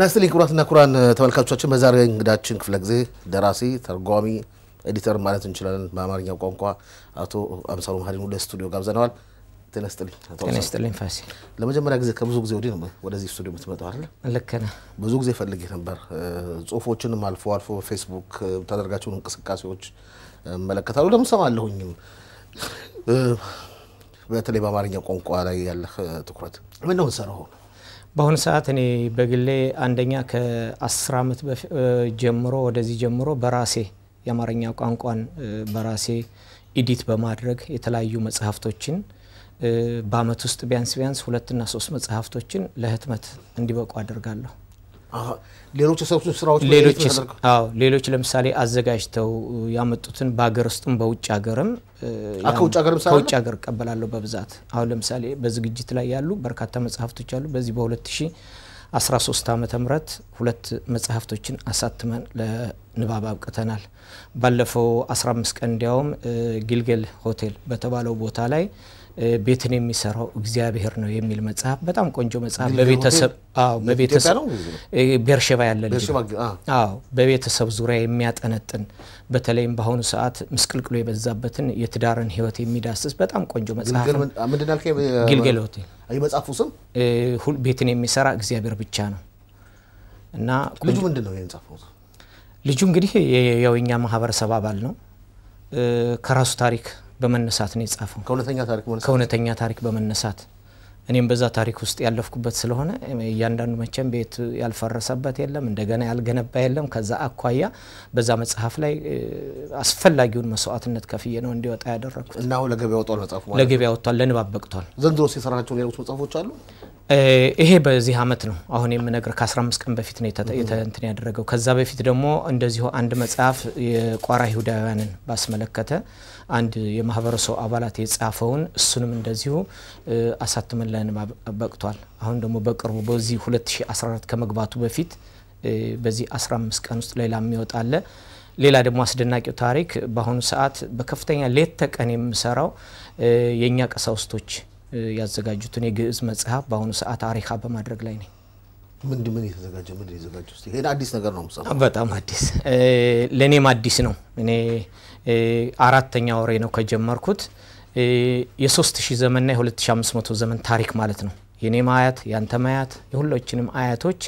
ጤና ይስጥልኝ ክቡራትና ክቡራን ተመልካቾቻችን በዛሬ እንግዳችን ክፍለ ጊዜ ደራሲ፣ ተርጓሚ፣ ኤዲተር ማለት እንችላለን በአማርኛ ቋንቋ አቶ አምሳሉ መሀሪን ወደ ስቱዲዮ ጋብዘነዋል። ጤና ይስጥልኝ። ጤና ይስጥልኝ ፋሲ። ለመጀመሪያ ጊዜ ከብዙ ጊዜ ወዲህ ነው ወደዚህ ስቱዲዮ የምትመጣው አለ? ልክ ነህ። ብዙ ጊዜ ፈልጌ ነበር። ጽሁፎችንም አልፎ አልፎ በፌስቡክ የምታደርጋቸውን እንቅስቃሴዎች እመለከታለሁ፣ ደግሞ ሰማለሁኝም በተለይ በአማርኛ ቋንቋ ላይ ያለህ ትኩረት ምን ነው የምትሰራው? በአሁኑ ሰዓት እኔ በግሌ አንደኛ ከአስር ዓመት ጀምሮ ወደዚህ ጀምሮ በራሴ የአማርኛ ቋንቋን በራሴ ኢዲት በማድረግ የተለያዩ መጽሐፍቶችን በአመት ውስጥ ቢያንስ ቢያንስ ሁለትና ሶስት መጽሐፍቶችን ለህትመት እንዲበቁ አድርጋለሁ። ሌሎች የሰሩትን ስራዎች ሌሎች ለምሳሌ አዘጋጅተው ያመጡትን በሀገር ውስጥም በውጭ ሀገርም ከውጭ ሀገር ከውጭ ሀገር እቀበላለሁ በብዛት አሁን ለምሳሌ በዝግጅት ላይ ያሉ በርካታ መጽሐፍቶች አሉ በዚህ በ2013 ዓ ም ሁለት መጽሐፍቶችን አሳትመን ለንባብ አብቅተናል ባለፈው 15 ቀን እንዲያውም ግልገል ሆቴል በተባለው ቦታ ላይ ቤትን የሚሰራው እግዚአብሔር ነው የሚል መጽሐፍ በጣም ቆንጆ መጽሐፍ በቤተሰብ ቤርሼባ ያለ ልጅ በቤተሰብ ዙሪያ የሚያጠነጥን በተለይም በአሁኑ ሰዓት ምስቅልቅሎ የበዛበትን የትዳርን ህይወት የሚዳስስ በጣም ቆንጆ መጽሐፍ ግልገል ሆቴል የመጽሐፉ ስም ቤትን የሚሰራ እግዚአብሔር ብቻ ነው እና ልጁ ምንድን ነው ልጁ እንግዲህ ያው የኛ ማህበረሰብ አባል ነው ከራሱ ታሪክ በመነሳት ነው የጻፈው። ከእውነተኛ ታሪክ በመነሳት እኔም በዛ ታሪክ ውስጥ ያለፍኩበት ስለሆነ እያንዳንዱ መቼም ቤት ያልፈረሰበት የለም፣ እንደገና ያልገነባ የለም። ከዛ አኳያ በዛ መጽሐፍ ላይ አስፈላጊውን መስዋዕትነት ከፍዬ ነው እንዲወጣ ያደረግኩት እና አሁን ለገበያ ወጥቷል። መጽሐፉ ለገበያ ወጥቷል፣ ለንባብ በቅቷል። ዘንድሮስ የሰራቸው ሌሎች መጽሐፎች አሉ? ይሄ በዚህ አመት ነው አሁን የምነግር ከ15 ቀን በፊት ነው እንትን ያደረገው። ከዛ በፊት ደግሞ እንደዚሁ አንድ መጽሐፍ የቋራ ይሁዳውያንን ባስመለከተ አንድ የማህበረሰቡ አባላት የጻፈውን እሱንም እንደዚሁ አሳትመን ላይን በቅቷል። አሁን ደግሞ በቅርቡ በዚህ 2014 ከመግባቱ በፊት በዚህ 15 ቀን ውስጥ ሌላ የሚወጣለ። ሌላ ደግሞ አስደናቂው ታሪክ በአሁኑ ሰዓት በከፍተኛ ሌት ተቀን የምሰራው የእኛ ቀሳውስቶች ያዘጋጁትን የግዕዝ መጽሐፍ በአሁኑ ሰዓት አሪካ በማድረግ ላይ ነኝ። ምንድ ምን የተዘጋጀ ምን የተዘጋጀ ስ ይሄን አዲስ ነገር ነው ምሰማ። በጣም አዲስ ለእኔም አዲስ ነው። እኔ አራተኛ ወሬ ነው ከጀመርኩት። የሶስት ሺህ ዘመንና የሁለት ሺህ አምስት መቶ ዘመን ታሪክ ማለት ነው። የኔም አያት ያንተም አያት የሁላችንም አያቶች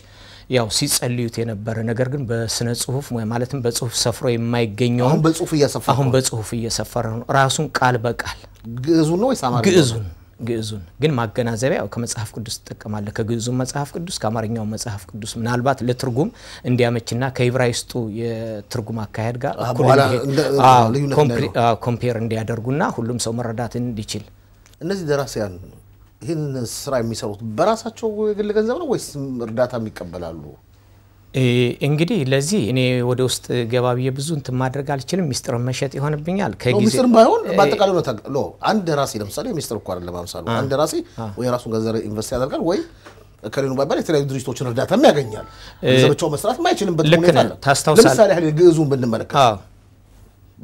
ያው ሲጸልዩት የነበረ ነገር ግን በስነ ጽሁፍ ማለትም በጽሁፍ ሰፍሮ የማይገኘው አሁን በጽሁፍ እየሰፈረ ነው። ራሱን ቃል በቃል ግዕዙን ነው ወይስ ግዕዙን ግዕዙን ግን ማገናዘቢያ ከመጽሐፍ ቅዱስ ትጠቀማለ ከግዕዙ መጽሐፍ ቅዱስ ከአማርኛው መጽሐፍ ቅዱስ ምናልባት ለትርጉም እንዲያመችና ከዕብራይስጡ የትርጉም አካሄድ ጋር ኮምፔር እንዲያደርጉና ሁሉም ሰው መረዳት እንዲችል እነዚህ ደራሲያን ይህን ስራ የሚሰሩት በራሳቸው የግል ገንዘብ ነው ወይስ እርዳታም ይቀበላሉ? እንግዲህ ለዚህ እኔ ወደ ውስጥ ገባ ብዬ ብዙ እንትን ማድረግ አልችልም። ሚስጥር መሸጥ ይሆንብኛል። ሚስጥር ባይሆን በአጠቃላይ ሁኔታ አንድ ራሴ ለምሳሌ ሚስጥር እኮ አይደለም አምሳሉ አንድ ራሴ ወይ ራሱን ገንዘብ ኢንቨስት ያደርጋል ወይ ከሌሉ ባይባል የተለያዩ ድርጅቶችን እርዳታም ያገኛል። ዘመቻው መስራት ማይችልምበት ሁኔታ ለምሳሌ ያህል ግዕዙን ብንመለከት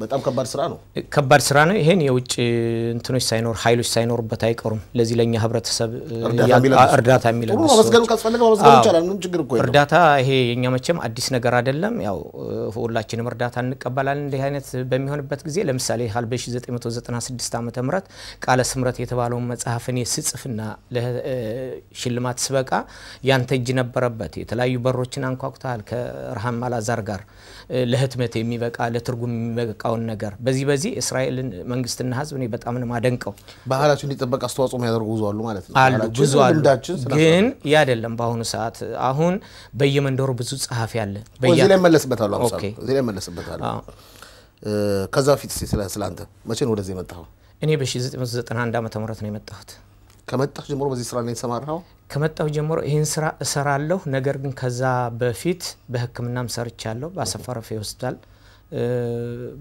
በጣም ከባድ ስራ ነው። ከባድ ስራ ነው። ይሄን የውጭ እንትኖች ሳይኖር ኃይሎች ሳይኖሩበት አይቀሩም። ለዚህ ለእኛ ህብረተሰብ እርዳታ የሚለብሱ ማመስገን ካስፈለገ ማመስገን ይቻላል። ምንም ችግር እኮ እርዳታ ይሄ የእኛ መቼም አዲስ ነገር አይደለም። ያው ሁላችንም እርዳታ እንቀበላለን። እንዲህ አይነት በሚሆንበት ጊዜ ለምሳሌ ያህል በ1996 ዓ ም ቃለ ስምረት የተባለውን መጽሐፍ እኔ ስጽፍና ለሽልማት ስበቃ ያንተ እጅ ነበረበት። የተለያዩ በሮችን አንኳኩተሃል ከርሃም አላዛር ጋር ለህትመት የሚበቃ ለትርጉም የሚበቃ የሚያመጣውን ነገር በዚህ በዚህ እስራኤልን መንግስትና ህዝብ እኔ በጣም ማደንቀው። ባህላችን እንዲጠበቅ አስተዋጽኦ የሚያደርጉ ብዙ አሉ ማለት ነው አሉ ብዙ አሉ። ግን ይህ አይደለም በአሁኑ ሰዓት። አሁን በየመንደሩ ብዙ ጸሐፊ አለ። እዚህ ላይ መለስበታለሁ፣ እዚህ ላይ መለስበታለሁ። ከዛ በፊት ስለ አንተ መቼ ነው ወደዚህ የመጣኸው? እኔ በ1991 ዓ ም ነው የመጣሁት። ከመጣሁ ጀምሮ በዚህ ስራ ነው የተሰማራኸው? ከመጣሁ ጀምሮ ይህን ስራ እሰራለሁ። ነገር ግን ከዛ በፊት በህክምናም ሰርቻለሁ በአሰፋ ረፌ ሆስፒታል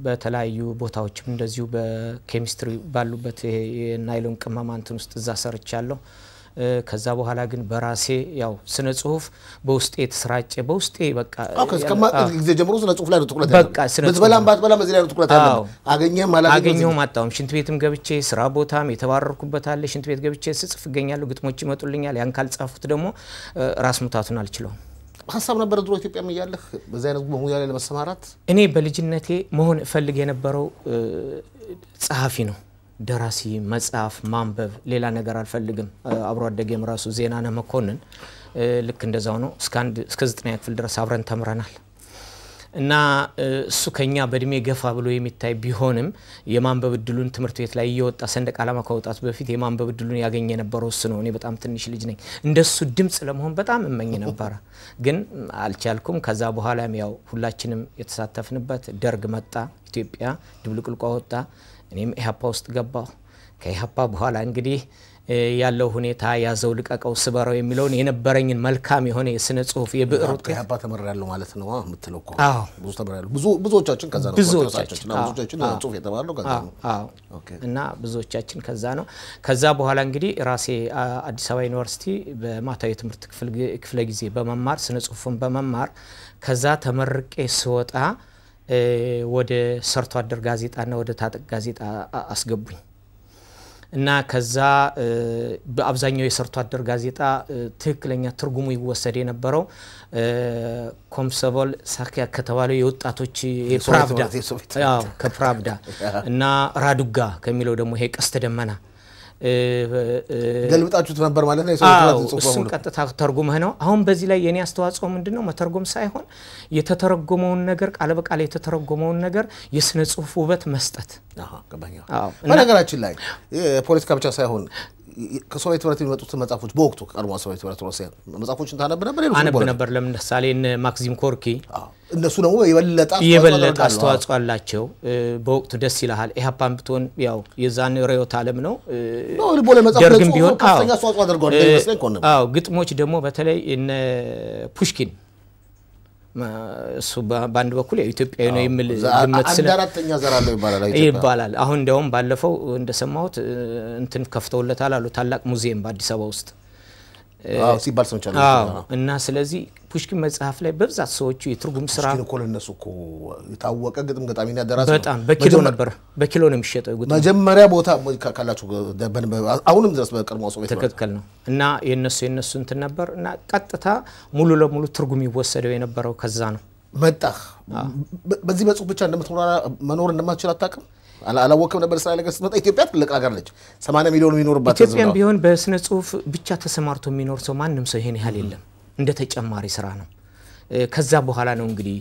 በተለያዩ ቦታዎችም እንደዚሁ በኬሚስትሪ ባሉበት የናይሎን ቅመማ እንትን ውስጥ እዛ ሰርቻለሁ። ከዛ በኋላ ግን በራሴ ያው ስነ ጽሁፍ በውስጤ የተሰራጨ በውስጤ በቃ ጊዜ ጀምሮ ስነ ጽሁፍ ላይ ነው ትኩረት በቃ ብትበላም ባትበላም እዚህ ላይ ነው ትኩረት ያለ። አገኘህም አላገኘሁም አጣሁም። ሽንት ቤትም ገብቼ ስራ ቦታም የተባረርኩበት አለ። ሽንት ቤት ገብቼ ስጽፍ እገኛለሁ። ግጥሞች ይመጡልኛል። ያን ካልጻፉት ደግሞ ራስ ምታቱን አልችለውም። ሀሳብ ነበረ ድሮ ኢትዮጵያም እያለህ በዚህ አይነት በሙያ ላይ ለመሰማራት? እኔ በልጅነቴ መሆን እፈልግ የነበረው ጸሐፊ ነው። ደራሲ፣ መጽሐፍ፣ ማንበብ፣ ሌላ ነገር አልፈልግም። አብሮ አደጌም ራሱ ዜናነህ መኮንን ልክ እንደዛው ነው። እስከ ዘጠነኛ ክፍል ድረስ አብረን ተምረናል። እና እሱ ከኛ በእድሜ ገፋ ብሎ የሚታይ ቢሆንም የማንበብ እድሉን ትምህርት ቤት ላይ እየወጣ ሰንደቅ ዓላማ ከወጣቱ በፊት የማንበብ እድሉን ያገኘ የነበረው እሱ ነው። እኔ በጣም ትንሽ ልጅ ነኝ። እንደሱ ድምፅ ለመሆን በጣም እመኝ ነበረ፣ ግን አልቻልኩም። ከዛ በኋላም ያው ሁላችንም የተሳተፍንበት ደርግ መጣ፣ ኢትዮጵያ ድብልቅልቋ ወጣ፣ እኔም ኢህአፓ ውስጥ ገባሁ። ከኢህአፓ በኋላ እንግዲህ ያለው ሁኔታ ያዘው ልቀቀው ስበረው የሚለውን የነበረኝን መልካም የሆነ የስነ ጽሁፍ የብዕር ውጤት ተምሬያለሁ ማለት ነው የምትለው እኮ ብዙ ተምሬያለሁ ብዙዎቻችን ከዛ ነው ብዙዎቻችን ጽሁፍ የተባለው ከዛ ነው እና ብዙዎቻችን ከዛ ነው። ከዛ በኋላ እንግዲህ ራሴ አዲስ አበባ ዩኒቨርሲቲ በማታዊ የትምህርት ክፍለ ጊዜ በመማር ስነ ጽሁፍን በመማር ከዛ ተመርቄ ስወጣ ወደ ሰርቶ አደር ጋዜጣና ወደ ታጠቅ ጋዜጣ አስገቡኝ። እና ከዛ በአብዛኛው የሰርቶ አደር ጋዜጣ ትክክለኛ ትርጉሙ ይወሰድ የነበረው ኮምሰቦል ሳኪያ ከተባለው የወጣቶች ፕራቭዳ ከፕራቭዳ እና ራዱጋ ከሚለው ደግሞ ይሄ ቀስተ ደመና ገልብጣችሁት ነበር ማለት ነው። እሱን ቀጥታ ተርጉመህ ነው። አሁን በዚህ ላይ የኔ አስተዋጽኦ ምንድን ነው? መተርጎም ሳይሆን የተተረጎመውን ነገር ቃለ በቃል የተተረጎመውን ነገር የስነ ጽሁፍ ውበት መስጠት። በነገራችን ላይ ፖለቲካ ብቻ ሳይሆን ከሶቪየት ህብረት የሚመጡት መጽሐፎች በወቅቱ ቀድሞ ሶቪየት ህብረት ሮሲያ መጽሐፎችን ታነብ ነበር? አነብ ነበር። ለምሳሌ ማክዚም ኮርኪ እነሱ ደግሞ የበለጠ አስተዋጽኦ አላቸው። በወቅቱ ደስ ይልሃል። ኢህአፓን ብትሆን ያው የዛን ርዕዮተ ዓለም ነው። ደርግም ቢሆን አዎ፣ ግጥሞች ደግሞ በተለይ እነ ፑሽኪን እሱ በአንድ በኩል ኢትዮጵያዊ ነው የሚል ግምት ስለ ይባላል። አሁን እንዲያውም ባለፈው እንደሰማሁት እንትን ከፍተውለታል አሉ ታላቅ ሙዚየም በአዲስ አበባ ውስጥ ሲባል ሰምቻለሁ። እና ስለዚህ ፑሽኪን መጽሐፍ ላይ በብዛት ሰዎቹ የትርጉም ስራ እኮ ለነሱ እኮ የታወቀ ግጥም ገጣሚና ደራሲ በጣም በኪሎ ነበር በኪሎ ነው የሚሸጠው ግጥም መጀመሪያ ቦታ ካላችሁ አሁንም ድረስ በቀድሞ ሶቪየት ትክክል ነው እና የነሱ የነሱ እንትን ነበር እና ቀጥታ ሙሉ ለሙሉ ትርጉም ይወሰደው የነበረው ከዛ ነው። መጣህ በዚህ በጽሁፍ ብቻ እንደምትኖር መኖር እንደማትችል አታውቅም? አላወቅም ነበር። ስራ ነገር ስትመጣ ኢትዮጵያ ትልቅ ሀገር ነች። 80 ሚሊዮን የሚኖርባት ኢትዮጵያም ቢሆን በስነ ጽሁፍ ብቻ ተሰማርቶ የሚኖር ሰው ማንም ሰው ይሄን ያህል የለም። እንደ ተጨማሪ ስራ ነው። ከዛ በኋላ ነው እንግዲህ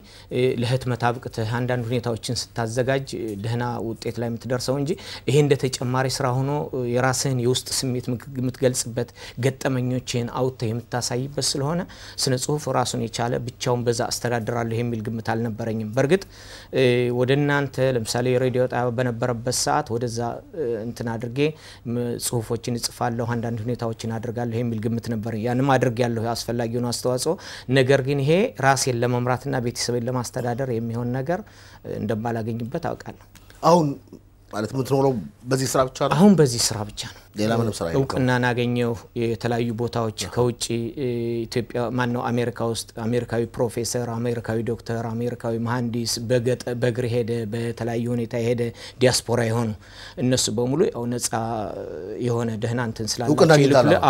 ለህትመት አብቅተህ አንዳንድ ሁኔታዎችን ስታዘጋጅ ደህና ውጤት ላይ የምትደርሰው እንጂ ይሄ እንደ ተጨማሪ ስራ ሆኖ የራስህን የውስጥ ስሜት የምትገልጽበት ገጠመኞችን አውጥተህ የምታሳይበት ስለሆነ ስነ ጽሁፍ ራሱን የቻለ ብቻውን በዛ አስተዳድራለሁ የሚል ግምት አልነበረኝም። በእርግጥ ወደ እናንተ ለምሳሌ የሬዲዮ ጣቢያ በነበረበት ሰዓት ወደዛ እንትን አድርጌ ጽሁፎችን እጽፋለሁ፣ አንዳንድ ሁኔታዎችን አድርጋለሁ የሚል ግምት ነበር። ያንም አድርግ ያለሁ አስፈላጊውን አስተዋጽኦ ነገር ግን ይሄ ራሴን ለመምራትና ቤተሰብን ለማስተዳደር የሚሆን ነገር እንደማላገኝበት አውቃለሁ። አሁን ማለት የምትኖረው በዚህ ስራ ብቻ ነው? አሁን በዚህ ስራ ብቻ ነው። ሌላ ምንም ስራ እውቅናን ናገኘው የተለያዩ ቦታዎች ከውጭ ኢትዮጵያ ማን ነው አሜሪካ ውስጥ አሜሪካዊ ፕሮፌሰር፣ አሜሪካዊ ዶክተር፣ አሜሪካዊ መሀንዲስ በእግር ሄደ፣ በተለያዩ ሁኔታ የሄደ ዲያስፖራ የሆኑ እነሱ በሙሉ ያው ነጻ የሆነ ደህና እንትን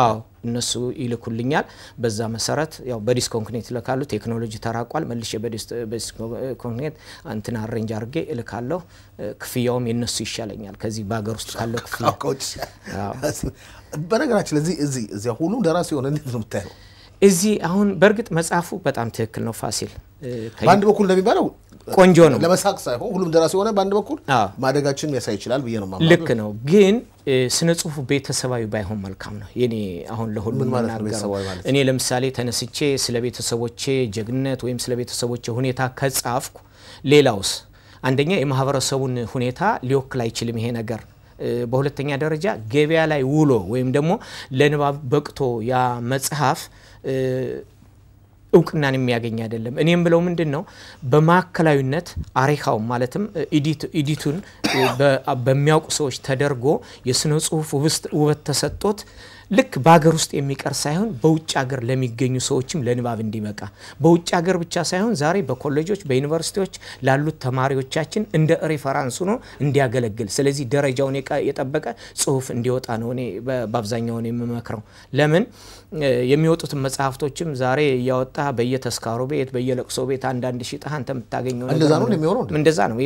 አዎ እነሱ ይልኩልኛል። በዛ መሰረት ያው በዲስኮንክኔት ይልካሉ። ቴክኖሎጂ ተራቋል። መልሼ በዲስኮንክኔት እንትን አሬንጅ አድርጌ እልካለሁ። ክፍያውም የነሱ ይሻለኛል ከዚህ በሀገር ውስጥ ካለው ክፍያ። በነገራችን ለዚህ እዚህ እዚያ ሁሉም ደራሲ የሆነ እንዴት ነው የምታየው? እዚህ አሁን በእርግጥ መጽሐፉ በጣም ትክክል ነው ፋሲል። በአንድ በኩል እንደሚባለው ቆንጆ ነው። ለመሳቅ ሳይሆን ሁሉም ደራሲ የሆነ በአንድ በኩል ማደጋችን ያሳይ ይችላል ብዬ ነው ልክ ነው፣ ግን ስነ ጽሁፉ ቤተሰባዊ ባይሆን መልካም ነው። የኔ አሁን ለሁሉ እኔ ለምሳሌ ተነስቼ ስለ ቤተሰቦቼ ጀግነት ወይም ስለ ቤተሰቦቼ ሁኔታ ከጻፍኩ ሌላውስ አንደኛ የማህበረሰቡን ሁኔታ ሊወክል አይችልም ይሄ ነገር በሁለተኛ ደረጃ ገበያ ላይ ውሎ ወይም ደግሞ ለንባብ በቅቶ ያ መጽሐፍ እውቅናን የሚያገኝ አይደለም። እኔም ብለው ምንድን ነው በማዕከላዊነት አሪካው ማለትም ኢዲቱን በሚያውቁ ሰዎች ተደርጎ የስነ ጽሁፍ ውበት ተሰጥቶት ልክ በሀገር ውስጥ የሚቀር ሳይሆን በውጭ ሀገር ለሚገኙ ሰዎችም ለንባብ እንዲበቃ በውጭ ሀገር ብቻ ሳይሆን ዛሬ በኮሌጆች በዩኒቨርሲቲዎች ላሉት ተማሪዎቻችን እንደ ሬፈራንስ ሆኖ እንዲያገለግል፣ ስለዚህ ደረጃውን የጠበቀ ጽሁፍ እንዲወጣ ነው እኔ በአብዛኛው የምመክረው። ለምን የሚወጡትን መጽሐፍቶችም ዛሬ እያወጣ በየተስካሩ ቤት በየለቅሶ ቤት አንዳንድ ሽጠህ አንተ የምታገኘው እንደዛ ነው።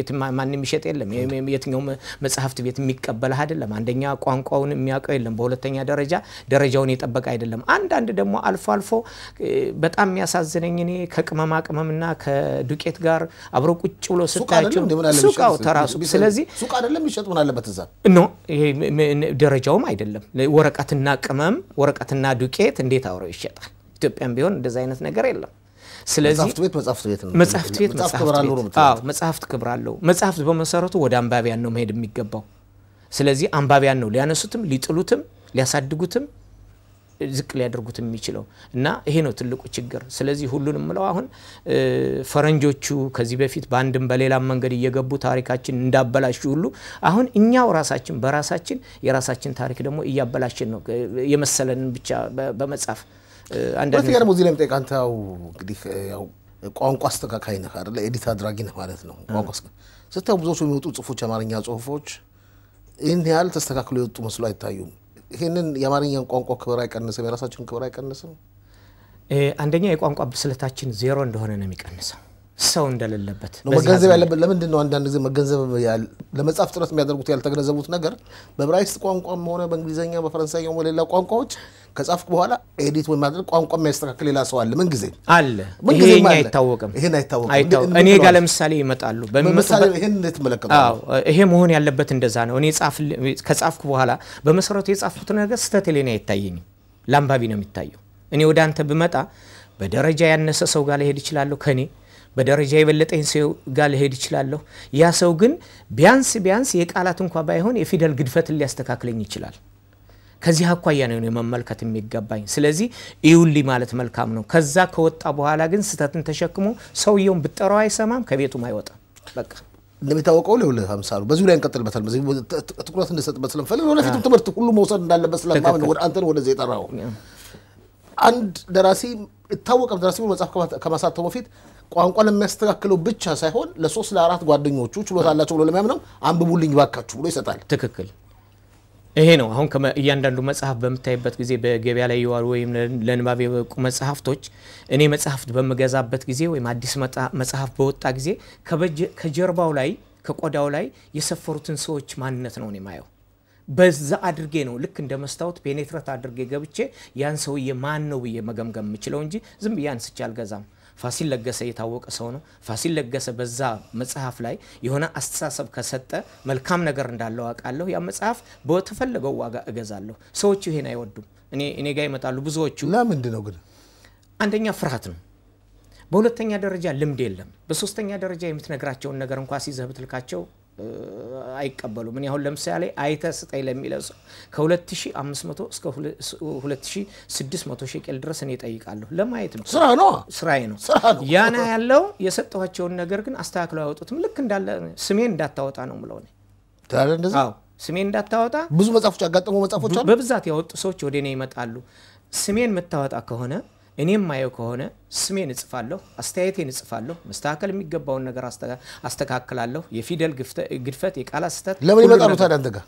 ማንም ይሸጥ የለም። የትኛው መጽሐፍት ቤት የሚቀበልህ አይደለም። አንደኛ ቋንቋውን የሚያውቀው የለም። በሁለተኛ ደረጃ ደረጃውን የጠበቀ አይደለም። አንዳንድ ደግሞ አልፎ አልፎ በጣም የሚያሳዝነኝ እኔ ከቅመማ ቅመምና ከዱቄት ጋር አብሮ ቁጭ ብሎ ስታያቸው ሱቃው ተራሱ ስለዚህ ሱቅ አይደለም ይሸጥ ምን አለበት እዛ ኖ ደረጃውም አይደለም። ወረቀትና ቅመም ወረቀትና ዱቄት እንዴት አብሮ ይሸጣል? ኢትዮጵያም ቢሆን እንደዚህ አይነት ነገር የለም። ስለዚህ ቤት ነው። መጽሐፍት ቤት መጽሐፍት ክብር አለው። መጽሐፍት በመሰረቱ ወደ አንባቢያን ነው መሄድ የሚገባው። ስለዚህ አንባቢያን ነው ሊያነሱትም ሊጥሉትም ሊያሳድጉትም ዝቅ ሊያደርጉት የሚችለው እና ይሄ ነው ትልቁ ችግር። ስለዚህ ሁሉን ምለው አሁን ፈረንጆቹ ከዚህ በፊት በአንድም በሌላም መንገድ እየገቡ ታሪካችን እንዳበላሹ ሁሉ አሁን እኛው ራሳችን በራሳችን የራሳችን ታሪክ ደግሞ እያበላሽን ነው የመሰለንን ብቻ በመጻፍ ሁለተኛ ደግሞ እዚህ ላይ የምጠይቅ አንተው እንግዲህ ያው ቋንቋ አስተካካይ ነህ አይደለ? ኤዲት አድራጊ ነህ ማለት ነው። ቋንቋ ስታየው ብዙዎቹ የሚወጡ ጽሁፎች፣ አማርኛ ጽሁፎች ይህን ያህል ተስተካክሎ የወጡ መስሎ አይታዩም። ይህንን የአማርኛን ቋንቋ ክብር አይቀንስም፣ የራሳችን ክብር አይቀንስም። አንደኛ የቋንቋ ብስለታችን ዜሮ እንደሆነ ነው የሚቀንሰው ሰው እንደሌለበት መገንዘብ ያለበት ለምንድን ነው? አንዳንድ ጊዜ መገንዘብ ለመጻፍ ጥረት የሚያደርጉት ያልተገነዘቡት ነገር በብራይስ ቋንቋም ሆነ በእንግሊዝኛ በፈረንሳይኛ፣ ሌላ ቋንቋዎች ከጻፍክ በኋላ ኤዲት ወይ ማድረግ ቋንቋ የሚያስተካክል ሌላ ሰው አለ። ምን ጊዜ አለ ይሄ አይታወቅም። ይሄን አይታወቅም። እኔ ጋር ለምሳሌ ይመጣሉ። ይሄ መሆን ያለበት እንደዛ ነው። እኔ ከጻፍኩ በኋላ በመሰረቱ የጻፍኩት ነገር ስህተት ሌኔ አይታየኝም። ለአንባቢ ነው የሚታየው። እኔ ወደ አንተ ብመጣ በደረጃ ያነሰ ሰው ጋር ልሄድ እችላለሁ ከኔ በደረጃ የበለጠኝ ሰው ጋር ልሄድ እችላለሁ። ያ ሰው ግን ቢያንስ ቢያንስ የቃላት እንኳ ባይሆን የፊደል ግድፈትን ሊያስተካክለኝ ይችላል። ከዚህ አኳያ ነው መመልከት የሚገባኝ። ስለዚህ ይሁሊ ማለት መልካም ነው። ከዛ ከወጣ በኋላ ግን ስተትን ተሸክሞ ሰውየውን ብጠራው አይሰማም፣ ከቤቱም አይወጣም። በቃ እንደሚታወቀው ለሁለት አምሳ በዚሁ ላይ እንቀጥልበታል። ትኩረት እንሰጥበት ስለምፈልግ ወደፊትም ትምህርት ሁሉ መውሰድ እንዳለበት ስለማምን ወደ አንተን ወደዚህ የጠራው አንድ ደራሲ ይታወቀም ደራሲ መጽሐፍ ከማሳተው በፊት ቋንቋ ለሚያስተካክለው ብቻ ሳይሆን ለሶስት ለአራት ጓደኞቹ ችሎታ አላቸው ብሎ ለሚያምነው አንብቡልኝ ባካችሁ ብሎ ይሰጣል። ትክክል ይሄ ነው አሁን እያንዳንዱ መጽሐፍ በምታይበት ጊዜ በገበያ ላይ የዋሉ ወይም ለንባብ የበቁ መጽሐፍቶች እኔ መጽሐፍ በምገዛበት ጊዜ ወይም አዲስ መጽሐፍ በወጣ ጊዜ ከጀርባው ላይ ከቆዳው ላይ የሰፈሩትን ሰዎች ማንነት ነው የማየው? ማየው። በዛ አድርጌ ነው ልክ እንደ መስታወት ፔኔትረት አድርጌ ገብቼ ያን ሰውዬ ማን ነው ብዬ መገምገም የምችለው እንጂ ዝም ብዬ አንስቼ አልገዛም። ፋሲል ለገሰ የታወቀ ሰው ነው። ፋሲል ለገሰ በዛ መጽሐፍ ላይ የሆነ አስተሳሰብ ከሰጠ መልካም ነገር እንዳለው አውቃለሁ። ያ መጽሐፍ በተፈለገው ዋጋ እገዛለሁ። ሰዎቹ ይሄን አይወዱም። እኔ እኔ ጋር ይመጣሉ ብዙዎቹ። ለምንድን ነው ግን? አንደኛ ፍርሃት ነው። በሁለተኛ ደረጃ ልምድ የለም። በሶስተኛ ደረጃ የምትነግራቸውን ነገር እንኳ ሲዘህ ብትልካቸው አይቀበሉም። እኔ አሁን ለምሳሌ አይተ ስጠኝ ለሚለው ሰው ከ2500 እስከ 2600 ሼቄል ድረስ እኔ እጠይቃለሁ። ለማየት ነው። ስራ ነው፣ ስራዬ ነው። ያና ያለው የሰጠኋቸውን ነገር ግን አስተካክለው አያወጡትም። ልክ እንዳለ ስሜን እንዳታወጣ ነው ምለው ትላለህ። ስሜን እንዳታወጣ ብዙ መጽሐፎች ያጋጠሙ መጽሐፎች በብዛት ያወጡ ሰዎች ወደ እኔ ይመጣሉ። ስሜን የምታወጣ ከሆነ እኔም ማየው ከሆነ ስሜን እጽፋለሁ፣ አስተያየቴን እጽፋለሁ፣ መስተካከል የሚገባውን ነገር አስተካክላለሁ። የፊደል ግድፈት፣ የቃላት ስህተት ለምን ይመጣሉ ታዲያ አንተ ጋር?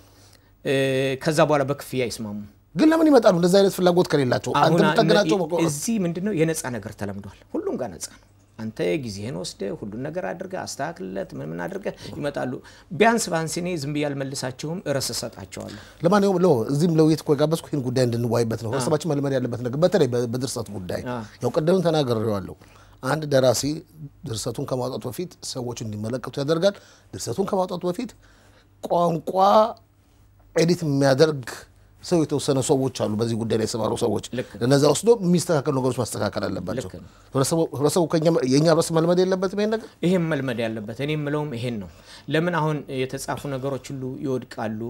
ከዛ በኋላ በክፍያ አይስማሙ። ግን ለምን ይመጣሉ? እንደዚህ አይነት ፍላጎት ከሌላቸው አንተ ምጠግናቸው። እዚህ ምንድነው የነፃ ነገር ተለምዷል። ሁሉም ጋር ነፃ ነው። አንተ ጊዜህን ወስደ ሁሉን ነገር አድርገ አስተካክልለት ምን አድርገ ይመጣሉ። ቢያንስ ቢያንስ እኔ ዝም ብዬ አልመልሳቸውም፣ እረስ እሰጣቸዋለሁ። ለማንኛውም ለው እዚህም ለውይይት እኮ የጋበዝኩ ይህን ጉዳይ እንድንዋይበት ነው። ሀሳባችን መልመድ ያለበት ነገር በተለይ በድርሰት ጉዳይ ያው ቅድም ተናግሬዋለሁ። አንድ ደራሲ ድርሰቱን ከማውጣቱ በፊት ሰዎች እንዲመለከቱ ያደርጋል። ድርሰቱን ከማውጣቱ በፊት ቋንቋ ኤዲት የሚያደርግ ሰው የተወሰነ ሰዎች አሉ፣ በዚህ ጉዳይ ላይ የተሰማሩ ሰዎች እነዚያ ወስዶ የሚስተካከሉ ነገሮች ማስተካከል አለባቸው። ህብረተሰቡ የእኛ ህብረተሰብ መልመድ የለበትም ይሄን ነገር፣ ይሄን መልመድ ያለበት እኔ የምለውም ይሄን ነው። ለምን አሁን የተጻፉ ነገሮች ሁሉ ይወድቃሉ፣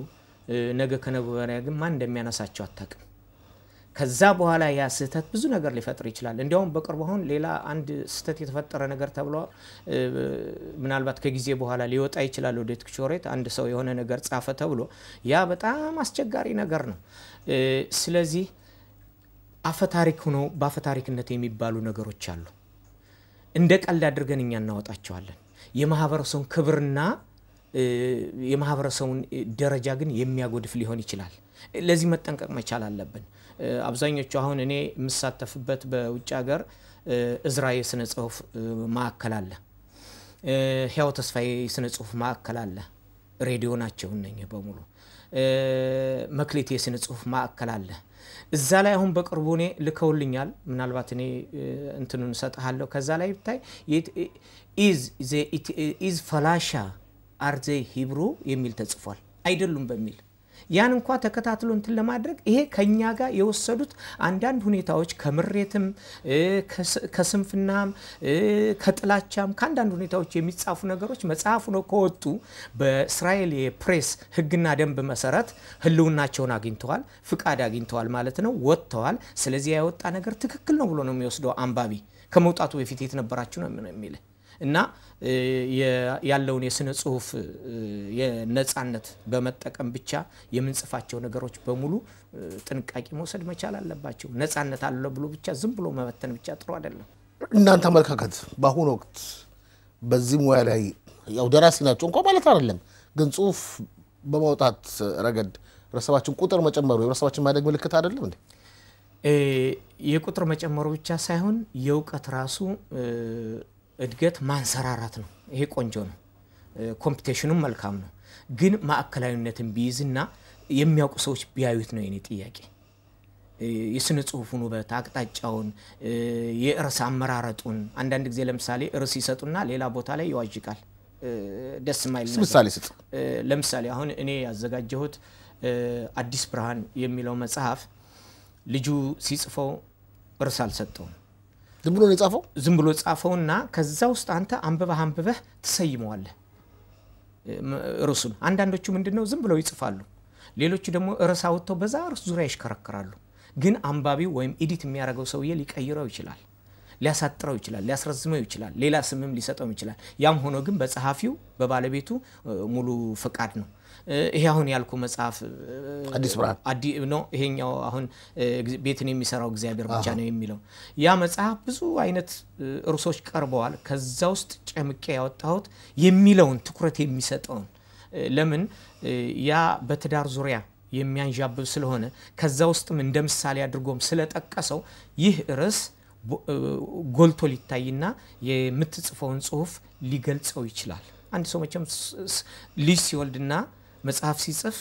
ነገ ከነገ ወዲያ ግን ማን እንደሚያነሳቸው አታውቅም። ከዛ በኋላ ያ ስህተት ብዙ ነገር ሊፈጥር ይችላል። እንዲያውም በቅርቡ አሁን ሌላ አንድ ስህተት የተፈጠረ ነገር ተብሎ ምናልባት ከጊዜ በኋላ ሊወጣ ይችላል ወደ ቲክቾሬት አንድ ሰው የሆነ ነገር ጻፈ ተብሎ ያ በጣም አስቸጋሪ ነገር ነው። ስለዚህ አፈታሪክ ሆኖ በአፈታሪክነት የሚባሉ ነገሮች አሉ። እንደ ቀልድ አድርገን እኛ እናወጣቸዋለን። የማህበረሰቡን ክብርና የማህበረሰቡን ደረጃ ግን የሚያጎድፍ ሊሆን ይችላል። ለዚህ መጠንቀቅ መቻል አለብን። አብዛኞቹ አሁን እኔ የምሳተፍበት በውጭ ሀገር እዝራ የስነ ጽሁፍ ማዕከል አለ፣ ህያው ተስፋ የስነ ጽሁፍ ማዕከል አለ። ሬዲዮ ናቸው እነኝህ በሙሉ። መክሌት የስነ ጽሁፍ ማዕከል አለ። እዛ ላይ አሁን በቅርቡ እኔ ልከውልኛል። ምናልባት እኔ እንትኑን እሰጥሃለሁ። ከዛ ላይ ብታይ ኢዝ ፈላሻ አርዘ ሂብሩ የሚል ተጽፏል። አይደሉም በሚል ያን እንኳ ተከታትሎ እንትን ለማድረግ ይሄ ከኛ ጋር የወሰዱት አንዳንድ ሁኔታዎች ከምሬትም ከስንፍናም ከጥላቻም ከአንዳንድ ሁኔታዎች የሚጻፉ ነገሮች መጽሐፍ ነው ከወጡ በእስራኤል የፕሬስ ህግና ደንብ መሰረት ህልውናቸውን አግኝተዋል፣ ፍቃድ አግኝተዋል ማለት ነው፣ ወጥተዋል። ስለዚህ ያወጣ ነገር ትክክል ነው ብሎ ነው የሚወስደው አንባቢ ከመውጣቱ በፊት የት ነበራችሁ ነው የሚልህ እና ያለውን የስነ ጽሁፍ የነጻነት በመጠቀም ብቻ የምንጽፋቸው ነገሮች በሙሉ ጥንቃቄ መውሰድ መቻል አለባቸው። ነጻነት አለ ብሎ ብቻ ዝም ብሎ መበተን ብቻ ጥሩ አይደለም። እናንተ አመለካከት በአሁኑ ወቅት በዚህ ሙያ ላይ ያው ደራሲ ናቸው እንኳ ማለት አይደለም፣ ግን ጽሁፍ በማውጣት ረገድ ህብረተሰባችን ቁጥር መጨመሩ የህብረተሰባችን ማደግ ምልክት አይደለም እንዴ? የቁጥር መጨመሩ ብቻ ሳይሆን የእውቀት ራሱ እድገት ማንሰራራት ነው። ይሄ ቆንጆ ነው። ኮምፒቴሽኑም መልካም ነው። ግን ማዕከላዊነትን ቢይዝና የሚያውቁ ሰዎች ቢያዩት ነው የኔ ጥያቄ። የስነ ጽሁፉን ውበት፣ አቅጣጫውን፣ የእርስ አመራረጡን አንዳንድ ጊዜ ለምሳሌ እርስ ይሰጡና ሌላ ቦታ ላይ ይዋዥቃል። ደስ ማይል ምሳሌ ስጥ። ለምሳሌ አሁን እኔ ያዘጋጀሁት አዲስ ብርሃን የሚለው መጽሐፍ ልጁ ሲጽፈው እርስ አልሰጠውም። ዝም ብሎ የጻፈው። ዝም ብሎ ጻፈውና ከዛ ውስጥ አንተ አንብበህ አንብበህ ትሰይመዋለህ ርዕሱን። አንዳንዶቹ ምንድን ነው ዝም ብለው ይጽፋሉ። ሌሎቹ ደግሞ ርዕስ አውጥተው በዛ ርዕስ ዙሪያ ይሽከረከራሉ። ግን አንባቢው ወይም ኢዲት የሚያደርገው ሰውዬ ሊቀይረው ይችላል። ሊያሳጥረው ይችላል፣ ሊያስረዝመው ይችላል፣ ሌላ ስምም ሊሰጠው ይችላል። ያም ሆኖ ግን በጸሐፊው በባለቤቱ ሙሉ ፈቃድ ነው። ይሄ አሁን ያልኩ መጽሐፍ አዲስ ብርሃን ነው። ይሄኛው አሁን ቤትን የሚሰራው እግዚአብሔር ብቻ ነው የሚለው ያ መጽሐፍ ብዙ አይነት እርሶች ቀርበዋል። ከዛ ውስጥ ጨምቄ ያወጣሁት የሚለውን ትኩረት የሚሰጠውን ለምን ያ በትዳር ዙሪያ የሚያንዣብብ ስለሆነ ከዛ ውስጥም እንደ ምሳሌ አድርጎም ስለጠቀሰው ይህ ርዕስ ጎልቶ ሊታይና የምትጽፈውን ጽሁፍ ሊገልጸው ይችላል። አንድ ሰው መቼም ልጅ ሲወልድና መጽሐፍ ሲጽፍ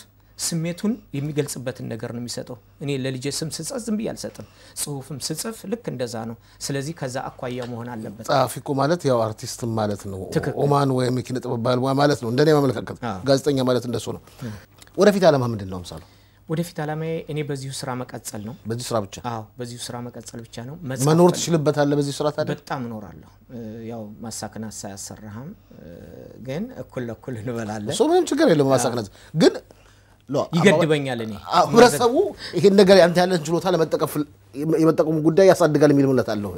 ስሜቱን የሚገልጽበትን ነገር ነው የሚሰጠው። እኔ ለልጄ ስም ስጽፍ ዝም ብዬ አልሰጥም። ጽሁፍም ስጽፍ ልክ እንደዛ ነው። ስለዚህ ከዛ አኳያ መሆን አለበት። ጸሐፊ እኮ ማለት ያው አርቲስት ማለት ነው። ኦማን ወይም የኪነ ጥበብ ባለሙያ ማለት ነው። እንደኔ ማመለካከት ጋዜጠኛ ማለት እንደሱ ነው። ወደፊት አለማ ምንድን ነው ምሳሌ ወደፊት አላማዬ እኔ በዚሁ ስራ መቀጸል ነው። በዚሁ ስራ ብቻ? አዎ በዚሁ ስራ መቀጸል ብቻ ነው። መኖር ትችልበታለህ በዚሁ ስራ ታዲያ? በጣም እኖራለሁ። ያው ማሳክናት ሳያሰራህም ግን እኩል ለእኩል እንበላለን። እሱ ምንም ችግር የለም። ማሳክናት ግን ይገድበኛል። እኔ ህብረተሰቡ ይሄን ነገር አንተ ያለን ችሎታ የመጠቀሙ ጉዳይ ያሳድጋል የሚል እምነት አለሁ።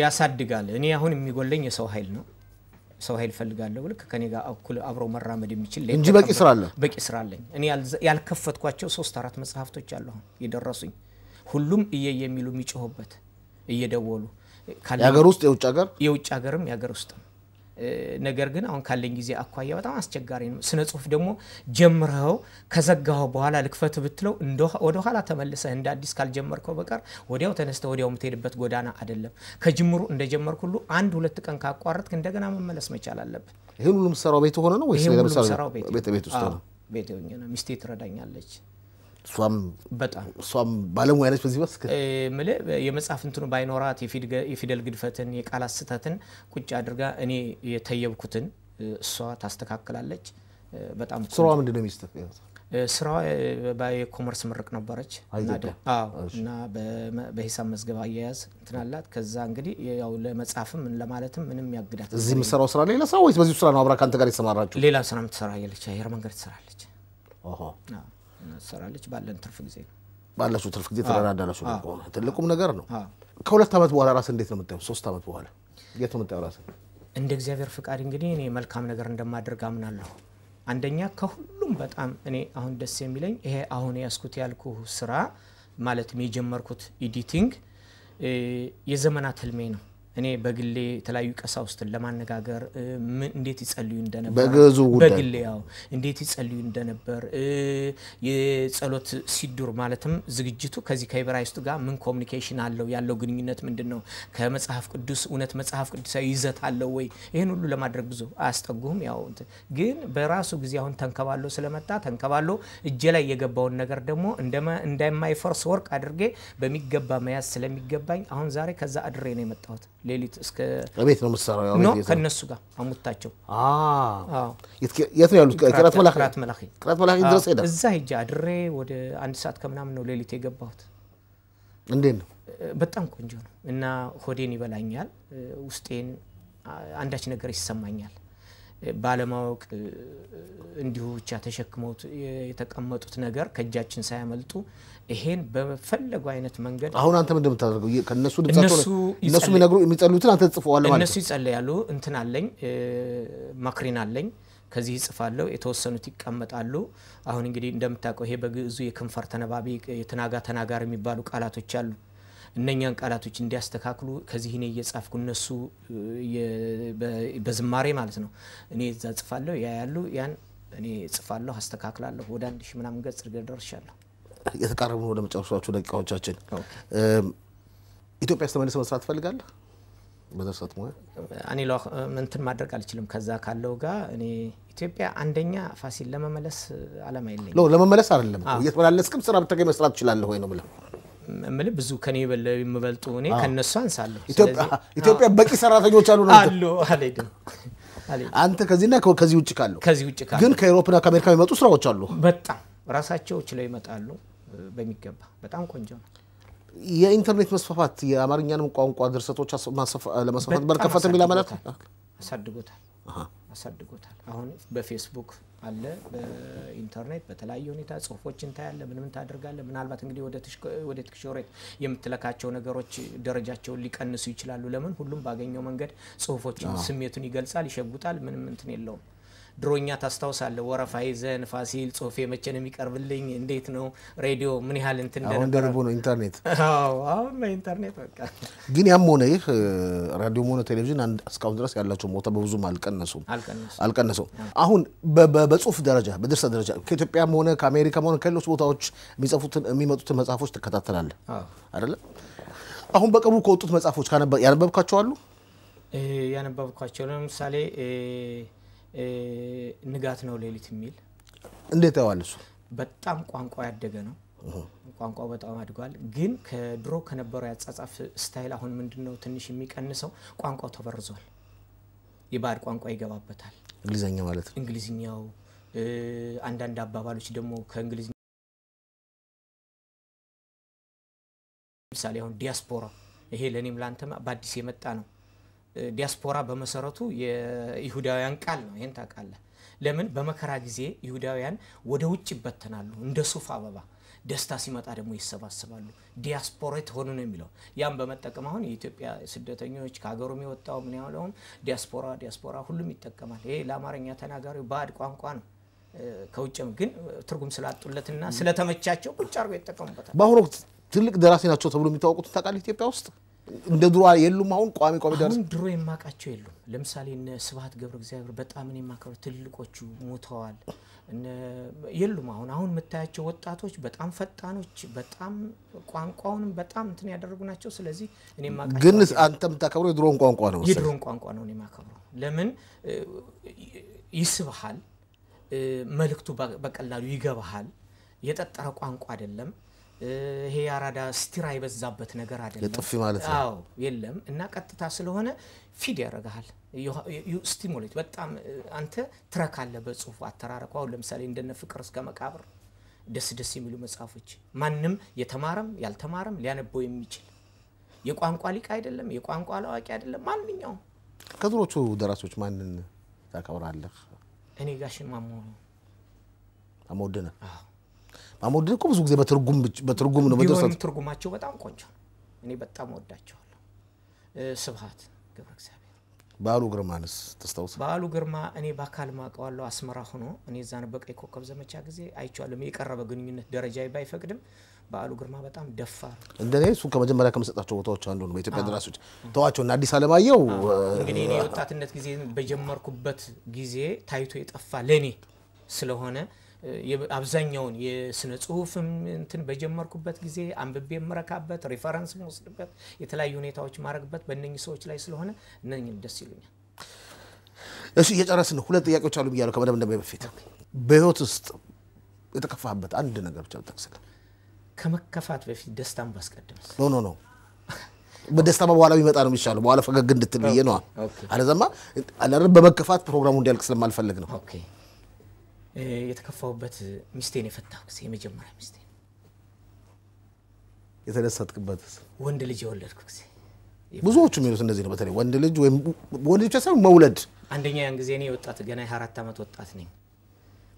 ያሳድጋል። እኔ አሁን የሚጎለኝ የሰው ኃይል ነው። ሰው ኃይል ፈልጋለሁ። ልክ ከኔ ጋር እኩል አብሮ መራመድ የሚችል እንጂ በቂ ስራ አለ በቂ ስራ አለኝ። እኔ ያልከፈትኳቸው ሶስት አራት መጽሐፍቶች አሉ የደረሱኝ፣ ሁሉም እየ የሚሉ የሚጮሁበት እየደወሉ የሀገር ውስጥ የውጭ ሀገር የውጭ ሀገርም የሀገር ውስጥም ነገር ግን አሁን ካለኝ ጊዜ አኳያ በጣም አስቸጋሪ ነው። ስነ ጽሁፍ ደግሞ ጀምረኸው ከዘጋኸው በኋላ ልክፈት ብትለው ወደኋላ ተመልሰህ እንደ አዲስ ካልጀመርከው በቀር ወዲያው ተነስተህ ወዲያው የምትሄድበት ጎዳና አይደለም። ከጅምሩ እንደጀመርክ ሁሉ አንድ ሁለት ቀን ካቋረጥክ እንደገና መመለስ መቻል አለብን። ይህን ሁሉ ሰራው ቤት ሆነ ነው ወይስ ቤት ውስጥ ነው? ቤት ሆኜ ነው። ሚስቴ ትረዳኛለች። እሷም ባለሙያ ነች። በዚህ መስክ ምል የመጽሐፍ እንትኑ ባይኖራት የፊደል ግድፈትን የቃላት ስህተትን ቁጭ አድርጋ እኔ የተየብኩትን እሷ ታስተካክላለች። በጣም ስራዋ ምንድን ነው? ሚስት ስራዋ የኮመርስ ምርቅ ነበረች እና በሂሳብ መዝገብ አያያዝ እንትናላት። ከዛ እንግዲህ ያው ለመጽሐፍም ለማለትም ምንም ያግዳት። እዚህ የምትሰራው ስራ ሌላ ስራ ወይስ በዚሁ ስራ ነው አብራ ከአንተ ጋር የተሰማራችሁ? ሌላ ስራ የምትሰራ የለች፣ አየር መንገድ ትሰራለች። ትሰራለች። ባለን ትርፍ ጊዜ ነው ባላችሁ ትርፍ ጊዜ ተረዳዳላችሁ ነው ትልቁም ነገር ነው። ከሁለት ዓመት በኋላ ራስ እንዴት ነው የምታየው? ሶስት ዓመት በኋላ የት ነው የምታየው ራስ? እንደ እግዚአብሔር ፍቃድ እንግዲህ እኔ መልካም ነገር እንደማደርግ አምናለሁ። አንደኛ ከሁሉም በጣም እኔ አሁን ደስ የሚለኝ ይሄ አሁን ያስኩት ያልኩ ስራ ማለትም የጀመርኩት ኢዲቲንግ የዘመናት ህልሜ ነው። እኔ በግሌ የተለያዩ ቀሳውስትን ለማነጋገር እንዴት ይጸልዩ እንደነበር በግሌ ያው እንዴት ይጸልዩ እንደነበር የጸሎት ሲዱር ማለትም ዝግጅቱ ከዚህ ከዕብራይስጡ ጋር ምን ኮሚኒኬሽን አለው ያለው ግንኙነት ምንድን ነው? ከመጽሐፍ ቅዱስ እውነት መጽሐፍ ቅዱሳዊ ይዘት አለው ወይ? ይህን ሁሉ ለማድረግ ብዙ አያስጠጉም። ያው ግን በራሱ ጊዜ አሁን ተንከባሎ ስለመጣ ተንከባሎ እጄ ላይ የገባውን ነገር ደግሞ እንደማይፈርስ ወርቅ አድርጌ በሚገባ መያዝ ስለሚገባኝ አሁን ዛሬ ከዛ አድሬ ነው የመጣሁት። ሌሊት እስከ ቤት ነው የምትሰራው? ቤት ከነሱ ጋር አሙታቸው። የት ነው ያሉት? ቅራት መላኪ ቅራት መላኪ ቅራት መላኪ ድረስ ሄዳ እዛ ሄጄ አድሬ ወደ አንድ ሰዓት ከምናምን ነው ሌሊት የገባሁት። እንዴት ነው? በጣም ቆንጆ ነው እና ሆዴን ይበላኛል፣ ውስጤን አንዳች ነገር ይሰማኛል። ባለማወቅ እንዲሁ ብቻ ተሸክመውት የተቀመጡት ነገር ከእጃችን ሳያመልጡ ይሄን በፈለጉ አይነት መንገድ አሁን አንተ ምንድን የምታደርገው ከእነሱ እነሱ የሚነግሩ የሚጸልዩትን አንተ ትጽፈዋለህ ማለት እነሱ ይጸለያሉ። እንትን አለኝ ማክሪን አለኝ ከዚህ ይጽፋለሁ። የተወሰኑት ይቀመጣሉ። አሁን እንግዲህ እንደምታውቀው ይሄ በግዕዙ የክንፈር ተነባቢ የተናጋ ተናጋር የሚባሉ ቃላቶች አሉ። እነኛን ቃላቶች እንዲያስተካክሉ ከዚህ እኔ እየጻፍኩ እነሱ በዝማሬ ማለት ነው እኔ እዛ ጽፋለሁ፣ ያ ያሉ ያን እኔ ጽፋለሁ፣ አስተካክላለሁ። ወደ አንድ ሺ ምናምን ገጽ ደርሻለሁ። የተቃረቡ ወደ መጨረሻቸው ደቂቃዎቻችን ኢትዮጵያ ስተመልሰ መስራት ትፈልጋለህ? በደርሰት ሙያ እኔ ለ ምንትን ማድረግ አልችልም። ከዛ ካለው ጋር እኔ ኢትዮጵያ አንደኛ ፋሲል ለመመለስ አላማ የለኝም። ለመመለስ አይደለም እየተመላለስክም ስራ ብታገኝ መስራት ትችላለህ ወይ ነው ብለው ምል ብዙ ከኔ በለ የምበልጡ እኔ ከነሱ አንሳለሁ። ኢትዮጵያ በቂ ሰራተኞች አሉ አሉ አልሄድም አንተ ከዚህና ከዚህ ውጭ ካለው ከዚህ ውጭ ካለው ግን ከአውሮፓና ከአሜሪካ የሚመጡ ስራዎች አሉ። በጣም ራሳቸው ችለው ይመጣሉ በሚገባ በጣም ቆንጆ ነው። የኢንተርኔት መስፋፋት የአማርኛንም ቋንቋ ድርሰቶች ለመስፋፋት በር ከፈት የሚል ማለት አሳድጎታል አሳድጎታል። አሁን በፌስቡክ አለ በኢንተርኔት በተለያየ ሁኔታ ጽሁፎችን ታያለ። ምንምን ታደርጋለ። ምናልባት እንግዲህ ወደ ቲክሾሬት የምትለካቸው ነገሮች ደረጃቸውን ሊቀንሱ ይችላሉ። ለምን ሁሉም ባገኘው መንገድ ጽሁፎችን ስሜቱን ይገልጻል፣ ይሸጉጣል። ምንም እንትን የለውም። ድሮኛ ታስታውሳለ ወረፋ ይዘን ፋሲል ጽሁፌ መቼ ነው የሚቀርብልኝ፣ እንዴት ነው ሬዲዮ ምን ያህል እንትን አሁን ደርቦ ነው ኢንተርኔት። አሁን ኢንተርኔት በቃ ግን ያም ሆነ ይህ ራዲዮም ሆነ ቴሌቪዥን እስካሁን ድረስ ያላቸው ቦታ በብዙም አልቀነሱም አልቀነሱም። አሁን በጽሁፍ ደረጃ በድርሰት ደረጃ ከኢትዮጵያም ሆነ ከአሜሪካም ሆነ ከሌሎች ቦታዎች የሚጽፉትን የሚመጡትን መጽሐፎች ትከታተላለ አይደለም? አሁን በቅርቡ ከወጡት መጽሐፎች ያነበብካቸው አሉ? ያነበብኳቸው ለምሳሌ ንጋት ነው ሌሊት የሚል እንዴት ያዋል እሱ በጣም ቋንቋ ያደገ ነው። ቋንቋው በጣም አድጓል። ግን ከድሮ ከነበረው ያጻጻፍ ስታይል አሁን ምንድን ነው ትንሽ የሚቀንሰው? ቋንቋው ተበርዟል። የባዕድ ቋንቋ ይገባበታል። እንግሊዝኛ ማለት ነው። እንግሊዝኛው አንዳንድ አባባሎች ደግሞ ከእንግሊዝኛ ምሳሌ አሁን ዲያስፖራ ይሄ ለእኔም ለአንተም በአዲስ የመጣ ነው። ዲያስፖራ በመሰረቱ የይሁዳውያን ቃል ነው። ይህን ታውቃለህ። ለምን በመከራ ጊዜ ይሁዳውያን ወደ ውጭ ይበተናሉ እንደ ሱፍ አበባ ደስታ ሲመጣ ደግሞ ይሰባሰባሉ። ዲያስፖራ ሆኑ ነው የሚለው። ያም በመጠቀም አሁን የኢትዮጵያ ስደተኞች ከሀገሩ የወጣው ምን ያለውም ዲያስፖራ ዲያስፖራ ሁሉም ይጠቀማል። ይሄ ለአማርኛ ተናጋሪው ባዕድ ቋንቋ ነው። ከውጭም ግን ትርጉም ስላጡለትና ስለተመቻቸው ቁጭ አርጎ ይጠቀሙበታል። በአሁኑ ወቅት ትልቅ ደራሲ ናቸው ተብሎ የሚታወቁት ታውቃለህ ኢትዮጵያ ውስጥ እንደ ድሮ የሉም። አሁን ቋሚ ቋሚ አሁን ድሮ የማውቃቸው የሉም። ለምሳሌ እነ ስብሐት ገብረ እግዚአብሔር በጣም እኔ የማከብረው ትልቆቹ ሞተዋል። የሉም። አሁን አሁን የምታያቸው ወጣቶች በጣም ፈጣኖች፣ በጣም ቋንቋውንም በጣም እንትን ያደረጉ ናቸው። ስለዚህ እኔ የማውቃቸው ግን አንተ የምታከብረው የድሮን ቋንቋ ነው። የድሮን ቋንቋ ነው እኔ የማከብረው። ለምን ይስብሃል፣ መልእክቱ በቀላሉ ይገባሃል። የጠጠረ ቋንቋ አይደለም። ይሄ የአራዳ ስቲራ የበዛበት ነገር አይደለም። ማለት ነው። አዎ የለም። እና ቀጥታ ስለሆነ ፊድ ያደርግሃል። ስቲሙሌት በጣም አንተ ትረክ አለ በጽሁፍ አተራረኩ። አሁን ለምሳሌ እንደነ ፍቅር እስከ መቃብር ደስ ደስ የሚሉ መጽሐፎች ማንም የተማረም ያልተማረም ሊያነበው የሚችል የቋንቋ ሊቅ አይደለም፣ የቋንቋ አላዋቂ አይደለም። ማንኛውም ከድሮቹ ደራሶች ማንን ታከብራለህ? እኔ ጋሽን ማሞ አሞድነ ማሞድን እኮ ብዙ ጊዜ በትርጉም ነው መድረሰት ትርጉማቸው በጣም ቆንጆ እኔ በጣም ወዳቸዋለሁ። ስብሀት ገብረ እግዚአብሔር በዓሉ ግርማንስ ትስታውስ በአሉ ግርማ እኔ በአካል ማቀዋለሁ አስመራ ሆኖ እኔ እዛን በቀይ ኮከብ ዘመቻ ጊዜ አይቸዋለም የቀረበ ግንኙነት ደረጃ ባይፈቅድም በአሉ ግርማ በጣም ደፋር እንደኔ እሱ ከመጀመሪያ ከምሰጣቸው ቦታዎች አንዱ ነው። በኢትዮጵያ ደራሲዎች ተዋቸው እና አዲስ አለማየሁ እንግዲህ እኔ የወጣትነት ጊዜ በጀመርኩበት ጊዜ ታይቶ የጠፋ ለእኔ ስለሆነ አብዛኛውን የስነ ጽሁፍም እንትን በጀመርኩበት ጊዜ አንብቤ የምረካበት ሪፈረንስ የምወስድበት የተለያዩ ሁኔታዎች ማድረግበት በእነኝህ ሰዎች ላይ ስለሆነ እነኝህም ደስ ይሉኛል። እሺ እየጨረስን ሁለት ጥያቄዎች አሉ ብያለሁ ከመደምደሜ በፊት በህይወት ውስጥ የተከፋህበት አንድ ነገር ብቻ ብትጠቅስልን። ከመከፋት በፊት ደስታን ባስቀድም። ኖ ኖ ኖ በደስታ በኋላ ቢመጣ ነው የሚሻለው። በኋላ ፈገግ እንድትል ብዬ ነዋ። አለዛማ በመከፋት ፕሮግራሙ እንዲያልቅ ስለማልፈልግ ነው። የተከፋሁበት ሚስቴን የፈታሁ ጊዜ የመጀመሪያ ሚስቴ የተደሰትክበት ወንድ ልጅ የወለድኩ ጊዜ ብዙዎቹ የሚሉት እንደዚህ ነው። በተለይ ወንድ ልጅ ወይም ወንድ ልጅ ሳይሆን መውለድ አንደኛ ያን ጊዜ እኔ ወጣት ገና የ24 ዓመት ወጣት ነኝ።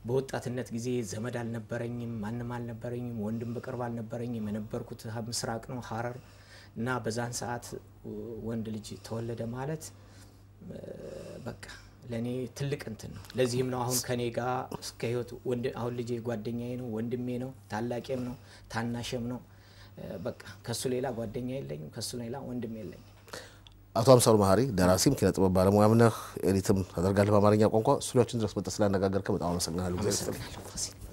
በወጣትነት ጊዜ ዘመድ አልነበረኝም፣ ማንም አልነበረኝም፣ ወንድም በቅርብ አልነበረኝም። የነበርኩት ምስራቅ ነው ሀረር እና በዛን ሰዓት ወንድ ልጅ ተወለደ ማለት በቃ ለእኔ ትልቅ እንትን ነው። ለዚህም ነው አሁን ከኔ ጋር እስከ ህይወት አሁን ልጄ ጓደኛዬ ነው፣ ወንድሜ ነው፣ ታላቄም ነው፣ ታናሽም ነው። በቃ ከሱ ሌላ ጓደኛ የለኝም፣ ከሱ ሌላ ወንድም የለኝም። አቶ አምሳሉ መሀሪ ደራሲም ኪነ ጥበብ ባለሙያም ነህ፣ ኤዲትም ታደርጋለህ በአማርኛ ቋንቋ። ስቱዲያችን ድረስ መጠ ስላነጋገርከ በጣም አመሰግናለሁ።